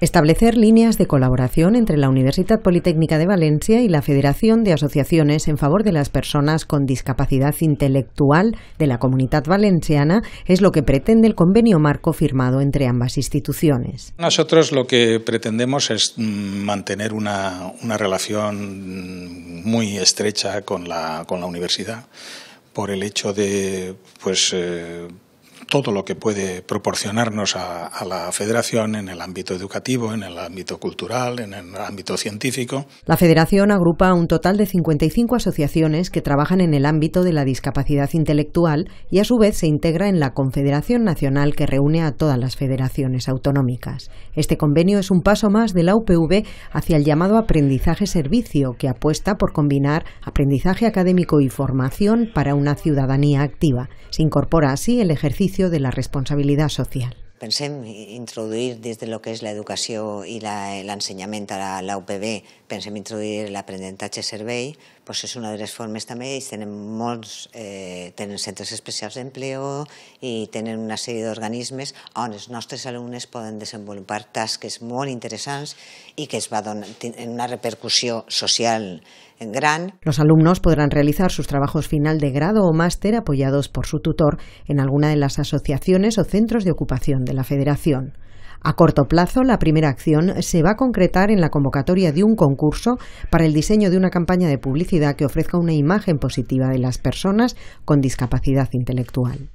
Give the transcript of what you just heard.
Establecer líneas de colaboración entre la Universidad Politécnica de Valencia y la Federación de Asociaciones en favor de las personas con discapacidad intelectual de la Comunidad Valenciana es lo que pretende el convenio marco firmado entre ambas instituciones. Nosotros lo que pretendemos es mm, mantener una, relación muy estrecha con la, con la universidad por el hecho de pues, eh, todo lo que puede proporcionarnos a, a, la Federación en el ámbito educativo, en el ámbito cultural, en el ámbito científico. La Federación agrupa un total de 55 asociaciones que trabajan en el ámbito de la discapacidad intelectual y a su vez se integra en la Confederación Nacional que reúne a todas las federaciones autonómicas. Este convenio es un paso más de la UPV hacia el llamado aprendizaje-servicio que apuesta por combinar aprendizaje académico y formación para una ciudadanía activa. Se incorpora así el ejercicio ejercicio de la responsabilidad social. Pensem introduir des de lo que és la, i l'ensenyament a la, la UPB, pensem introduir l'aprenentatge servei, pues és una de les formes també, y tenen molts, eh, tenen centres especials d'empleo i tenen una sèrie d'organismes on els nostres alumnes poden desenvolupar tasques molt interessants i que es va donar, tenen una repercussió social Los alumnos podrán realizar sus trabajos final de grado o máster apoyados por su tutor en alguna de las asociaciones o centros de ocupación de la Federación. A corto plazo, la primera acción se va a concretar en la convocatoria de un concurso para el diseño de una campaña de publicidad que ofrezca una imagen positiva de las personas con discapacidad intelectual.